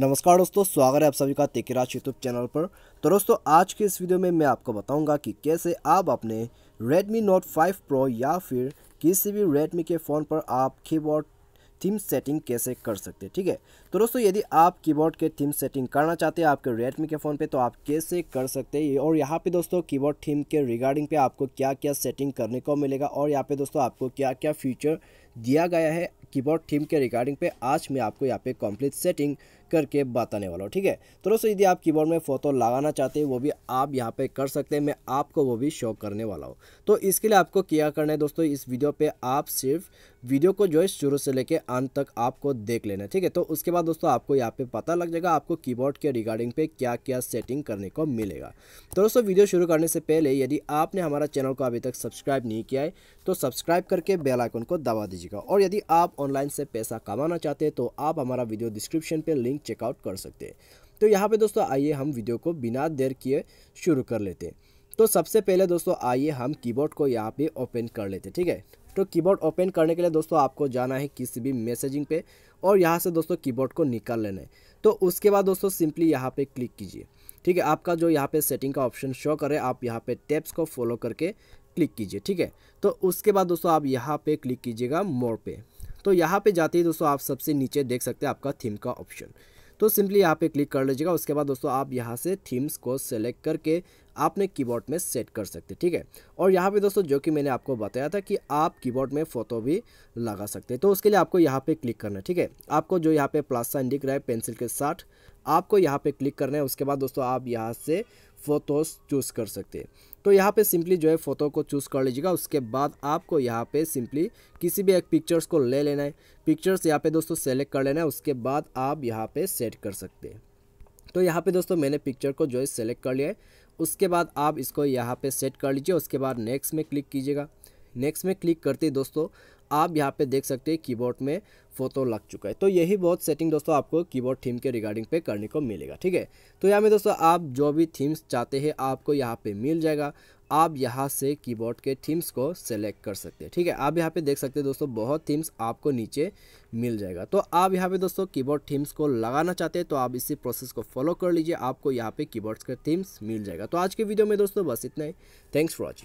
नमस्कार दोस्तों स्वागत है आप सभी का तेकेराज यूट्यूब चैनल पर तो दोस्तों आज के इस वीडियो में मैं आपको बताऊंगा कि कैसे आप अपने Redmi Note 5 Pro या फिर किसी भी Redmi के फ़ोन पर आप कीबोर्ड थीम सेटिंग कैसे कर सकते हैं ठीक है तो दोस्तों यदि आप कीबोर्ड के थीम सेटिंग करना चाहते हैं आपके रेडमी के फ़ोन पे तो आप कैसे कर सकते हैं और यहाँ पे दोस्तों कीबोर्ड थीम के रिगार्डिंग पे आपको क्या क्या सेटिंग करने को मिलेगा और यहाँ पे दोस्तों आपको क्या क्या फीचर दिया गया है कीबोर्ड थीम के रिगार्डिंग पे आज मैं आपको यहाँ पे कंप्लीट सेटिंग करके बताने वाला हूँ ठीक है तो दोस्तों यदि आप कीबोर्ड में फ़ोटो लगाना चाहते हैं वो भी आप यहाँ पे कर सकते हैं मैं आपको वो भी शो करने वाला हूँ तो इसके लिए आपको क्या करना है दोस्तों इस वीडियो पे आप सिर्फ वीडियो को जो है शुरू से लेके अंत तक आपको देख लेना ठीक है तो उसके बाद दोस्तों आपको यहाँ पे पता लग जाएगा आपको कीबोर्ड के रिगार्डिंग पे क्या क्या सेटिंग करने को मिलेगा तो दोस्तों वीडियो शुरू करने से पहले यदि आपने हमारा चैनल को अभी तक सब्सक्राइब नहीं किया है तो सब्सक्राइब करके बेलाइकन को दबा दीजिएगा और यदि आप ऑनलाइन से पैसा कमाना चाहते हैं तो आप हमारा वीडियो डिस्क्रिप्शन पर लिंक चेकआउट कर सकते हैं तो यहाँ पे दोस्तों आइए हम वीडियो को बिना देर किए शुरू कर लेते हैं तो सबसे पहले दोस्तों आइए हम कीबोर्ड को यहाँ पे ओपन कर लेते हैं ठीक है तो कीबोर्ड ओपन करने के लिए दोस्तों आपको जाना है किसी भी मैसेजिंग पे और यहाँ से दोस्तों कीबोर्ड को निकाल लेना है तो उसके बाद दोस्तों सिंपली यहाँ पे क्लिक कीजिए ठीक है आपका जो यहाँ पे सेटिंग का ऑप्शन शो करे आप यहाँ पे टेप्स को फॉलो करके क्लिक कीजिए ठीक है तो उसके बाद दोस्तों आप यहाँ पे क्लिक कीजिएगा मोर पे तो यहाँ पे जाते ही दोस्तों आप सबसे नीचे देख सकते हैं आपका थीम का ऑप्शन तो सिंपली यहाँ पे क्लिक कर लीजिएगा उसके बाद दोस्तों आप यहाँ से थीम्स को सेलेक्ट करके आपने कीबोर्ड में सेट कर सकते ठीक है और यहाँ पे दोस्तों जो कि मैंने आपको बताया था कि आप कीबोर्ड में फ़ोटो भी लगा सकते हैं तो उसके लिए आपको यहाँ पे क्लिक करना है ठीक है आपको जो यहाँ पे प्लस साइन दिख रहा है पेंसिल के साथ आपको यहाँ पे क्लिक करना है उसके बाद दोस्तों आप यहाँ से फ़ोटोज़ चूज़ कर सकते हैं तो यहाँ पे सिंपली जो है फ़ोटो को चूज़ कर लीजिएगा उसके बाद आपको यहाँ पे सिंपली किसी भी एक पिक्चर्स को ले लेना है पिक्चर्स यहाँ पे दोस्तों सेलेक्ट कर लेना है उसके बाद आप यहाँ पे सेट कर सकते हैं तो यहाँ पे दोस्तों मैंने पिक्चर को जो है सेलेक्ट कर लिया है उसके बाद आप इसको यहाँ पे सेट कर लीजिए उसके बाद नेक्स्ट में क्लिक कीजिएगा नेक्स्ट में क्लिक करते ही दोस्तों आप यहाँ पे देख सकते हैं कीबोर्ड में फोटो लग चुका है तो यही बहुत सेटिंग दोस्तों आपको कीबोर्ड थीम के रिगार्डिंग पे करने को मिलेगा ठीक है तो यहाँ में दोस्तों आप जो भी थीम्स चाहते हैं आपको यहाँ पे मिल जाएगा आप यहाँ से कीबोर्ड के थीम्स को सेलेक्ट कर सकते हैं ठीक है आप यहाँ पे देख सकते हैं दोस्तों बहुत थीम्स आपको नीचे मिल जाएगा तो आप यहाँ पे दोस्तों कीबोर्ड थीम्स को लगाना चाहते हैं तो आप इसी प्रोसेस को फॉलो कर लीजिए आपको यहाँ पे कीबोर्ड्स के थीम्स मिल जाएगा तो आज के वीडियो में दोस्तों बस इतना ही थैंक्स फॉर वॉचिंग